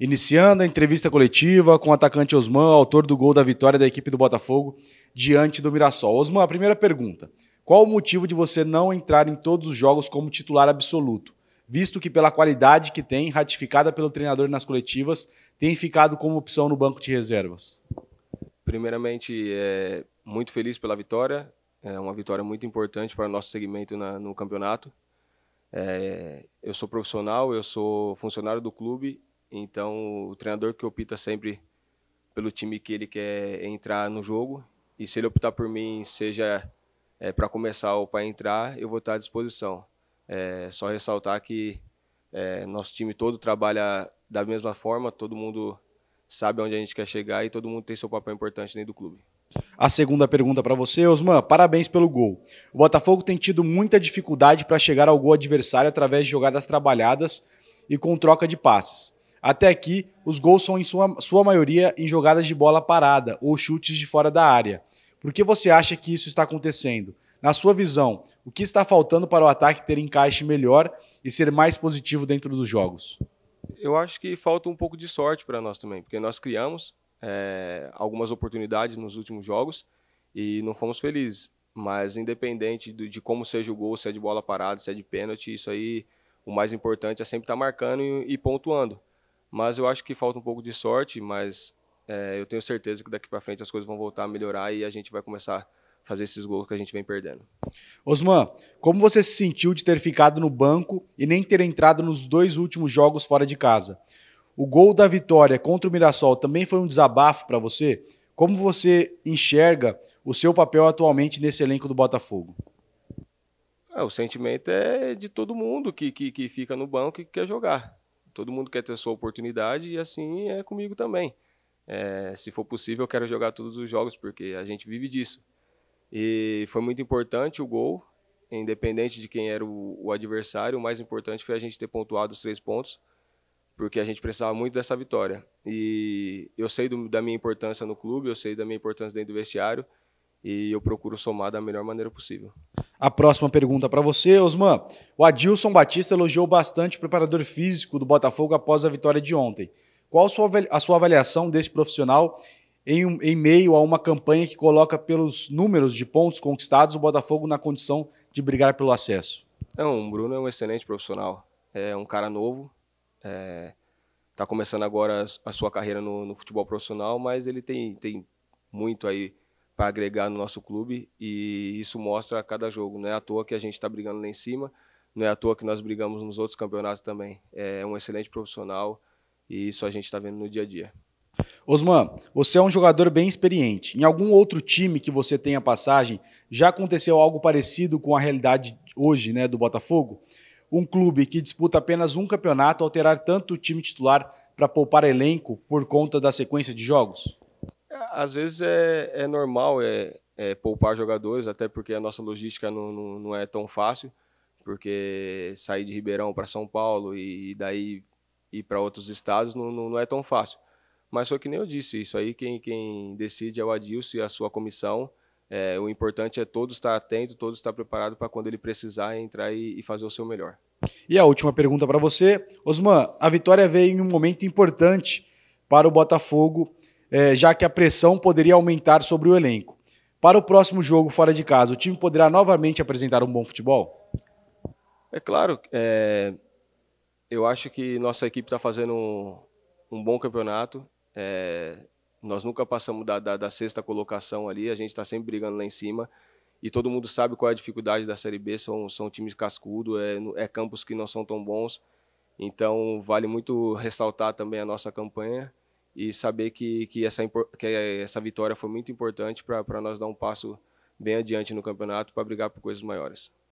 iniciando a entrevista coletiva com o atacante Osman, autor do gol da vitória da equipe do Botafogo diante do Mirassol. Osman, a primeira pergunta: qual o motivo de você não entrar em todos os jogos como titular absoluto, visto que pela qualidade que tem, ratificada pelo treinador nas coletivas, tem ficado como opção no banco de reservas? Primeiramente, é, muito feliz pela vitória. É uma vitória muito importante para o nosso segmento na, no campeonato. É, eu sou profissional, eu sou funcionário do clube então, o treinador que opta é sempre pelo time que ele quer entrar no jogo. E se ele optar por mim, seja é, para começar ou para entrar, eu vou estar à disposição. É, só ressaltar que é, nosso time todo trabalha da mesma forma, todo mundo sabe onde a gente quer chegar e todo mundo tem seu papel importante dentro do clube. A segunda pergunta para você, Osman, parabéns pelo gol. O Botafogo tem tido muita dificuldade para chegar ao gol adversário através de jogadas trabalhadas e com troca de passes. Até aqui, os gols são em sua, sua maioria em jogadas de bola parada ou chutes de fora da área. Por que você acha que isso está acontecendo? Na sua visão, o que está faltando para o ataque ter encaixe melhor e ser mais positivo dentro dos jogos? Eu acho que falta um pouco de sorte para nós também, porque nós criamos é, algumas oportunidades nos últimos jogos e não fomos felizes. Mas independente de, de como seja o gol, se é de bola parada, se é de pênalti, isso aí, o mais importante é sempre estar tá marcando e, e pontuando. Mas eu acho que falta um pouco de sorte, mas é, eu tenho certeza que daqui para frente as coisas vão voltar a melhorar e a gente vai começar a fazer esses gols que a gente vem perdendo. Osman, como você se sentiu de ter ficado no banco e nem ter entrado nos dois últimos jogos fora de casa? O gol da vitória contra o Mirassol também foi um desabafo para você? Como você enxerga o seu papel atualmente nesse elenco do Botafogo? É, o sentimento é de todo mundo que, que, que fica no banco e quer jogar todo mundo quer ter a sua oportunidade e assim é comigo também. É, se for possível, eu quero jogar todos os jogos, porque a gente vive disso. E foi muito importante o gol, independente de quem era o, o adversário, o mais importante foi a gente ter pontuado os três pontos, porque a gente precisava muito dessa vitória. E eu sei do, da minha importância no clube, eu sei da minha importância dentro do vestiário, e eu procuro somar da melhor maneira possível. A próxima pergunta para você, Osman. O Adilson Batista elogiou bastante o preparador físico do Botafogo após a vitória de ontem. Qual a sua avaliação desse profissional em, um, em, meio a uma campanha que coloca pelos números de pontos conquistados o Botafogo na condição de brigar pelo acesso? Não, o Bruno é um excelente profissional. É um cara novo. Está é, tá começando agora a sua carreira no, no futebol profissional, mas ele tem, tem muito aí para agregar no nosso clube e isso mostra a cada jogo. Não é à toa que a gente está brigando lá em cima, não é à toa que nós brigamos nos outros campeonatos também. É um excelente profissional e isso a gente está vendo no dia a dia. Osman, você é um jogador bem experiente. Em algum outro time que você tenha passagem, já aconteceu algo parecido com a realidade hoje né, do Botafogo? Um clube que disputa apenas um campeonato alterar tanto o time titular para poupar elenco por conta da sequência de jogos? às vezes é, é normal é, é, poupar jogadores, até porque a nossa logística não, não, não é tão fácil, porque sair de Ribeirão para São Paulo e, e daí ir para outros estados não, não, não, é tão fácil. Mas foi que nem eu disse, isso aí quem, quem decide é o Adilson e a sua comissão. É, o importante é todo estar atento, todo estar preparado para quando ele precisar entrar e, e fazer o seu melhor. E a última pergunta para você, Osman, a vitória veio em um momento importante para o Botafogo é, já que a pressão poderia aumentar sobre o elenco. Para o próximo jogo fora de casa, o time poderá novamente apresentar um bom futebol? É claro. É... Eu acho que nossa equipe está fazendo um, um, bom campeonato. É... Nós nunca passamos da, da, da sexta colocação ali, a gente está sempre brigando lá em cima e todo mundo sabe qual é a dificuldade da Série B, são, são times cascudo, é, é, campos que não são tão bons, então vale muito ressaltar também a nossa campanha e saber que, que, essa, que essa vitória foi muito importante para nós dar um passo bem adiante no campeonato para brigar por coisas maiores.